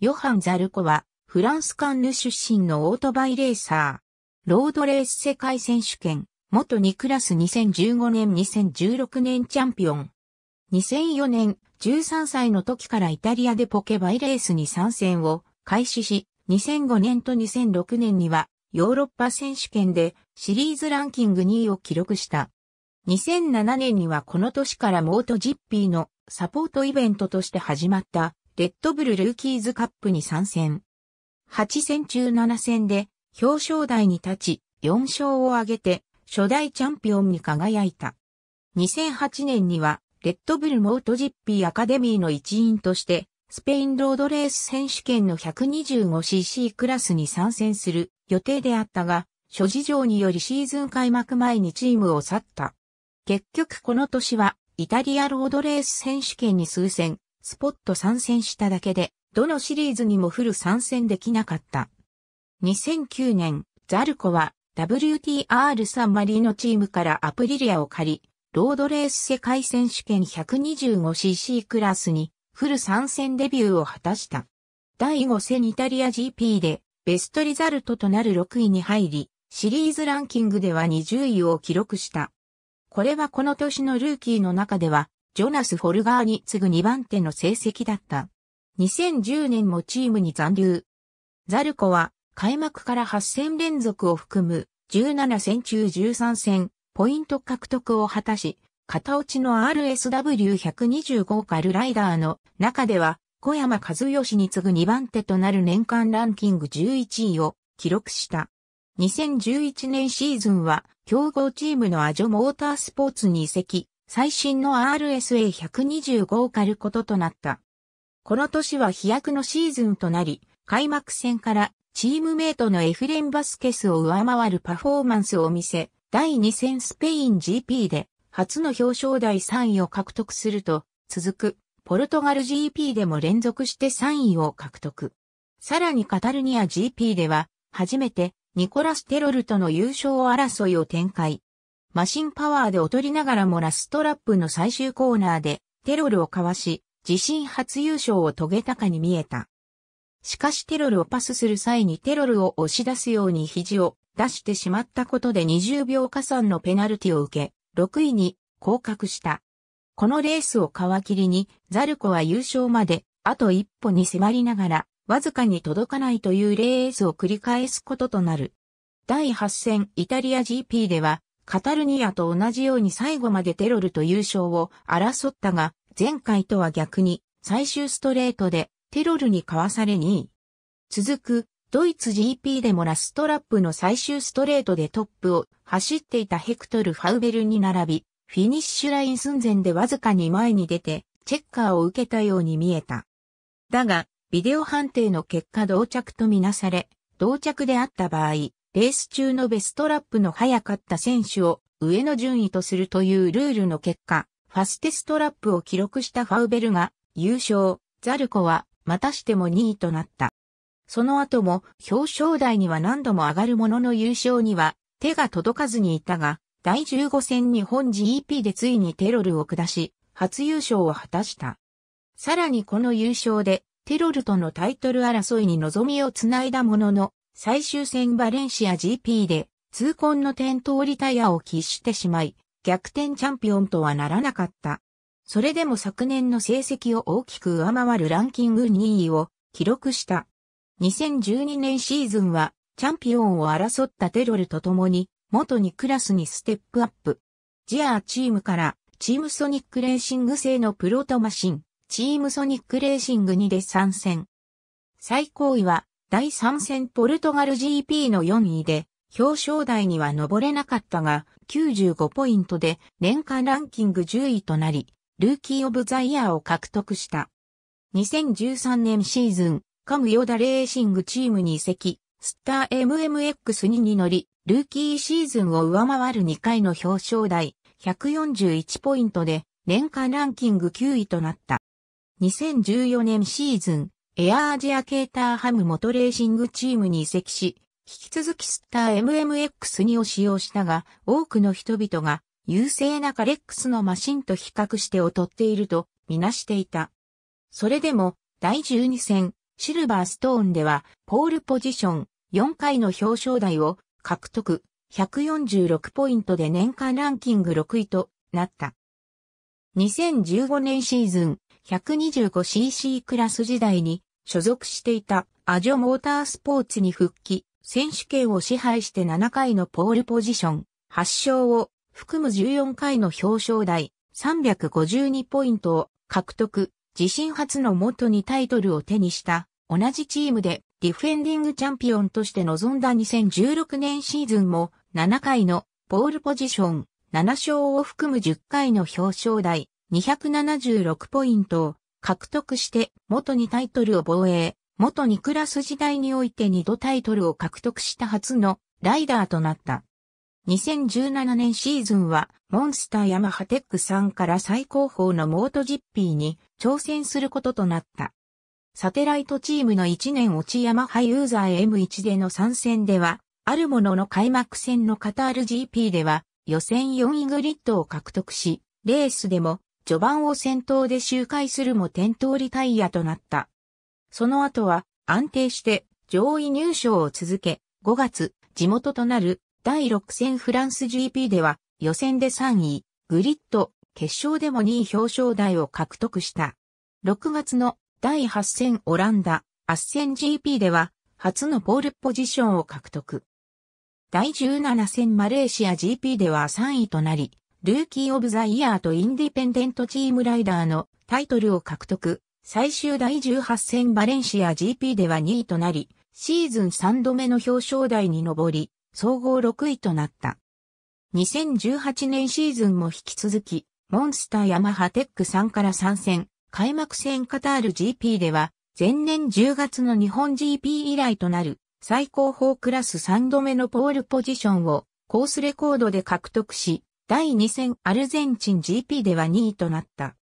ヨハン・ザルコは、フランスカンヌ出身のオートバイレーサー。ロードレース世界選手権、元2クラス2015年2016年チャンピオン。2004年、13歳の時からイタリアでポケバイレースに参戦を開始し、2005年と2006年には、ヨーロッパ選手権でシリーズランキング2位を記録した。2007年にはこの年からモートジッピーのサポートイベントとして始まったレッドブルルーキーズカップに参戦。8戦中7戦で表彰台に立ち、4勝を挙げて初代チャンピオンに輝いた。2008年には、レッドブルモートジッピーアカデミーの一員として、スペインロードレース選手権の 125cc クラスに参戦する予定であったが、諸事情によりシーズン開幕前にチームを去った。結局この年は、イタリアロードレース選手権に数戦、スポット参戦しただけで、どのシリーズにもフル参戦できなかった。2009年、ザルコは WTR サンマリーのチームからアプリリアを借り、ロードレース世界選手権 125cc クラスにフル参戦デビューを果たした。第5戦イタリア GP でベストリザルトとなる6位に入り、シリーズランキングでは20位を記録した。これはこの年のルーキーの中ではジョナス・フォルガーに次ぐ2番手の成績だった。2010年もチームに残留。ザルコは開幕から8戦連続を含む17戦中13戦、ポイント獲得を果たし、片落ちの RSW125 カルライダーの中では小山和義に次ぐ2番手となる年間ランキング11位を記録した。2011年シーズンは強豪チームのアジョモータースポーツに移籍、最新の RSA125 を借ることとなった。この年は飛躍のシーズンとなり、開幕戦からチームメイトのエフレン・バスケスを上回るパフォーマンスを見せ、第2戦スペイン GP で初の表彰台3位を獲得すると、続くポルトガル GP でも連続して3位を獲得。さらにカタルニア GP では、初めてニコラス・テロルとの優勝争いを展開。マシンパワーで劣りながらもラストラップの最終コーナーでテロルをかわし、自身初優勝を遂げたかに見えた。しかしテロルをパスする際にテロルを押し出すように肘を出してしまったことで20秒加算のペナルティを受け、6位に降格した。このレースを皮切りに、ザルコは優勝まで、あと一歩に迫りながら、わずかに届かないというレースを繰り返すこととなる。第8戦イタリア GP では、カタルニアと同じように最後までテロルと優勝を争ったが、前回とは逆に最終ストレートでテロルにかわされ2位。続くドイツ GP でもラストラップの最終ストレートでトップを走っていたヘクトル・ファウベルに並び、フィニッシュライン寸前でわずかに前に出て、チェッカーを受けたように見えた。だが、ビデオ判定の結果同着とみなされ、同着であった場合、レース中のベストラップの早かった選手を上の順位とするというルールの結果、ファステストラップを記録したファウベルが優勝、ザルコはまたしても2位となった。その後も表彰台には何度も上がるものの優勝には手が届かずにいたが、第15戦日本 GEP でついにテロルを下し、初優勝を果たした。さらにこの優勝でテロルとのタイトル争いに望みをつないだものの、最終戦バレンシア GP で痛恨の点通リタイアを喫してしまい、逆転チャンピオンとはならなかった。それでも昨年の成績を大きく上回るランキング2位を記録した。2012年シーズンはチャンピオンを争ったテロルと共に元にクラスにステップアップ。ジアーチームからチームソニックレーシング製のプロトマシン、チームソニックレーシング2で参戦。最高位は第3戦ポルトガル GP の4位で、表彰台には登れなかったが、95ポイントで年間ランキング10位となり、ルーキー・オブ・ザ・イヤーを獲得した。2013年シーズン、カム・ヨダ・レーシングチームに移籍、スター MMX2 に乗り、ルーキーシーズンを上回る2回の表彰台、141ポイントで年間ランキング9位となった。2014年シーズン、エアアジアケーターハム元レーシングチームに移籍し、引き続きスター MMX2 を使用したが、多くの人々が優勢なカレックスのマシンと比較して劣っているとみなしていた。それでも、第12戦、シルバーストーンでは、ポールポジション、4回の表彰台を獲得、146ポイントで年間ランキング6位となった。2015年シーズン、125cc クラス時代に、所属していたアジョモータースポーツに復帰、選手権を支配して7回のポールポジション、8勝を含む14回の表彰台、352ポイントを獲得、自身初の元にタイトルを手にした、同じチームでディフェンディングチャンピオンとして臨んだ2016年シーズンも7回のポールポジション、7勝を含む10回の表彰台、276ポイントを獲得して元にタイトルを防衛、元にクラス時代において2度タイトルを獲得した初のライダーとなった。2017年シーズンはモンスターヤマハテックさんから最高峰のモートジッピーに挑戦することとなった。サテライトチームの1年落ちヤマハユーザー M1 での参戦では、あるものの開幕戦のカタール GP では予選4位グリッドを獲得し、レースでも序盤を先頭で周回するも点灯リタイアとなった。その後は安定して上位入賞を続け、5月、地元となる第6戦フランス GP では予選で3位、グリッド、決勝でも2位表彰台を獲得した。6月の第8戦オランダ、アッセン GP では初のポールポジションを獲得。第17戦マレーシア GP では3位となり、ルーキー・オブ・ザ・イヤーとインディペンデント・チームライダーのタイトルを獲得。最終第18戦バレンシア GP では2位となり、シーズン3度目の表彰台に上り、総合6位となった。2018年シーズンも引き続き、モンスターヤマハテック3から参戦、開幕戦カタール GP では、前年10月の日本 GP 以来となる、最高峰クラス3度目のポールポジションを、コースレコードで獲得し、第2戦アルゼンチン GP では2位となった。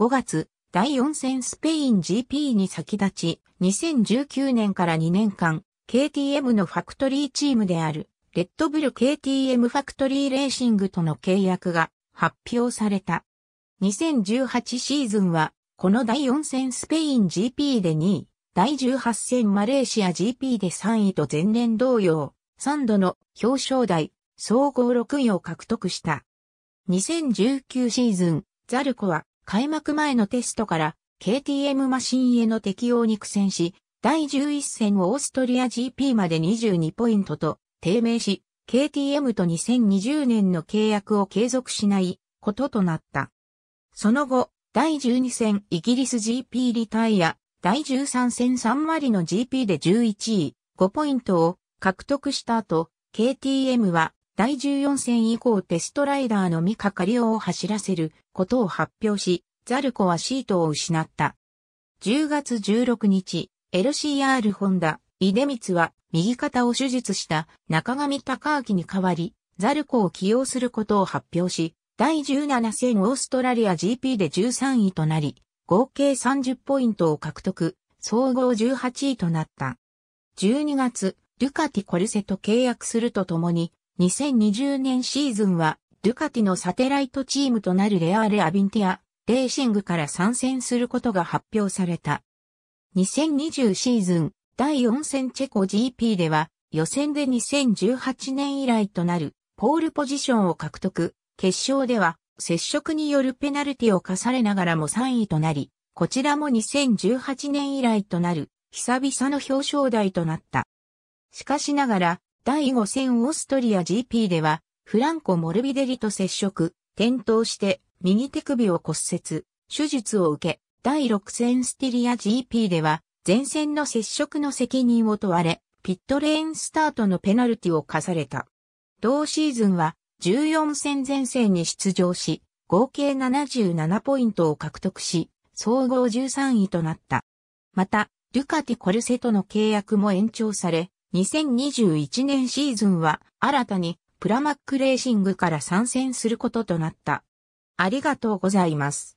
5月、第4戦スペイン GP に先立ち、2019年から2年間、KTM のファクトリーチームである、レッドブル KTM ファクトリーレーシングとの契約が発表された。2018シーズンは、この第4戦スペイン GP で2位、第18戦マレーシア GP で3位と前年同様、3度の表彰台、総合6位を獲得した。2019シーズン、ザルコは開幕前のテストから KTM マシンへの適用に苦戦し、第11戦をオーストリア GP まで22ポイントと低迷し、KTM と2020年の契約を継続しないこととなった。その後、第12戦イギリス GP リタイア、第13戦3割の GP で11位、5ポイントを獲得した後、KTM は第14戦以降テストライダーのミカ・カリオを走らせることを発表し、ザルコはシートを失った。10月16日、LCR ホンダ、イデミツは右肩を手術した中上隆明に代わり、ザルコを起用することを発表し、第17戦オーストラリア GP で13位となり、合計30ポイントを獲得、総合18位となった。12月、ルカティ・コルセと契約するとともに、2020年シーズンは、ドゥカティのサテライトチームとなるレアーレ・アビンティア、レーシングから参戦することが発表された。2020シーズン、第4戦チェコ GP では、予選で2018年以来となる、ポールポジションを獲得。決勝では、接触によるペナルティを課されながらも3位となり、こちらも2018年以来となる、久々の表彰台となった。しかしながら、第5戦オーストリア GP では、フランコ・モルビデリと接触、転倒して、右手首を骨折、手術を受け、第6戦スティリア GP では、前線の接触の責任を問われ、ピットレーンスタートのペナルティを課された。同シーズンは、14戦前線に出場し、合計77ポイントを獲得し、総合13位となった。また、デュカティ・コルセとの契約も延長され、2021年シーズンは新たにプラマックレーシングから参戦することとなった。ありがとうございます。